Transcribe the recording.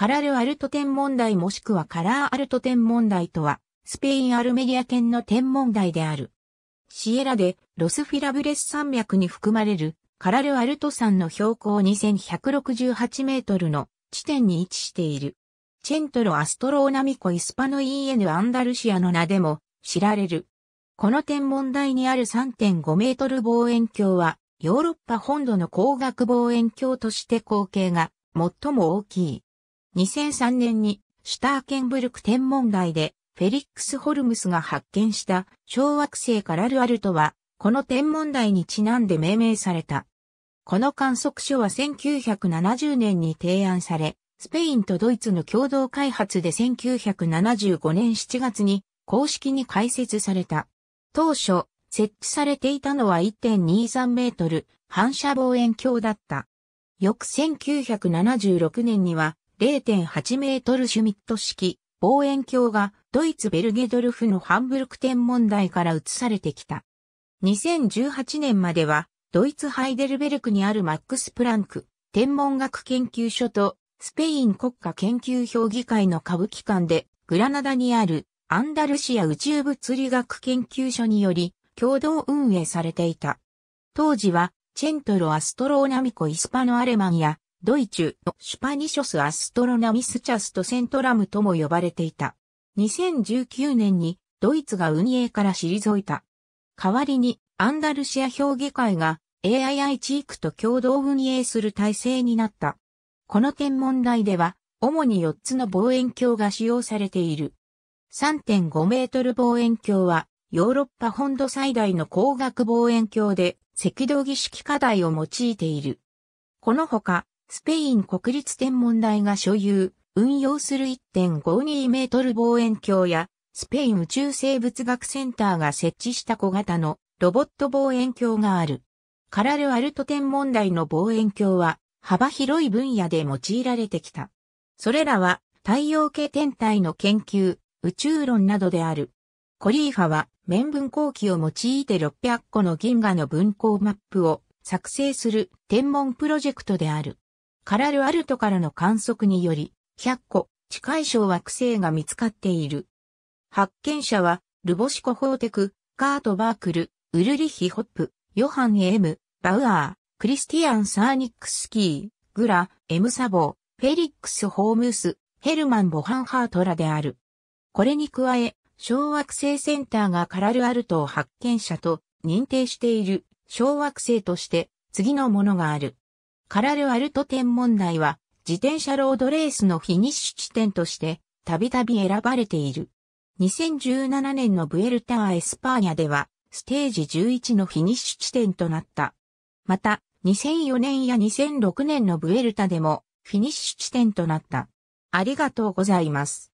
カラルアルト天文台もしくはカラーアルト天文台とは、スペインアルメリア県の天文台である。シエラでロスフィラブレス山脈に含まれるカラルアルト山の標高2168メートルの地点に位置している。チェントロアストローナミコイスパノイーエヌアンダルシアの名でも知られる。この天文台にある3.5メートル望遠鏡は、ヨーロッパ本土の光学望遠鏡として光景が最も大きい。2003年にシュターケンブルク天文台でフェリックス・ホルムスが発見した小惑星カラルアルトは、この天文台にちなんで命名された。この観測所は1970年に提案され、スペインとドイツの共同開発で1975年7月に公式に開設された。当初、設置されていたのは1.23メートル反射望遠鏡だった。翌1976年には0.8メートルシュミット式望遠鏡がドイツベルゲドルフのハンブルク天文台から移されてきた。2018年まではドイツハイデルベルクにあるマックス・プランク天文学研究所とスペイン国家研究評議会の歌舞伎館でグラナダにあるアンダルシア宇宙物理学研究所により共同運営されていた。当時はチェントロ・アストローナミコ・イスパノ・アレマンやドイツのシュパニショス・アストロナミス・チャスト・セントラムとも呼ばれていた。2019年にドイツが運営から退いた。代わりにアンダルシア評議会が AII チークと共同運営する体制になった。この天文台では主に4つの望遠鏡が使用されている。3.5メートル望遠鏡はヨーロッパ本土最大の光学望遠鏡で赤道儀式課題を用いている。この他、スペイン国立天文台が所有、運用する1.52メートル望遠鏡や、スペイン宇宙生物学センターが設置した小型のロボット望遠鏡がある。カラルアルト天文台の望遠鏡は、幅広い分野で用いられてきた。それらは、太陽系天体の研究、宇宙論などである。コリーファは、面分光器を用いて600個の銀河の分光マップを作成する天文プロジェクトである。カラルアルトからの観測により、100個近い小惑星が見つかっている。発見者は、ルボシコ・ホーテク、カート・バークル、ウルリヒ・ホップ、ヨハン・エム、バウアー、クリスティアン・サーニックスキー、グラ、エム・サボー、フェリックス・ホームス、ヘルマン・ボハンハートらである。これに加え、小惑星センターがカラルアルトを発見者と認定している小惑星として次のものがある。カラルアルト天文台は、自転車ロードレースのフィニッシュ地点として、たびたび選ばれている。2017年のブエルター・エスパーニャでは、ステージ11のフィニッシュ地点となった。また、2004年や2006年のブエルタでも、フィニッシュ地点となった。ありがとうございます。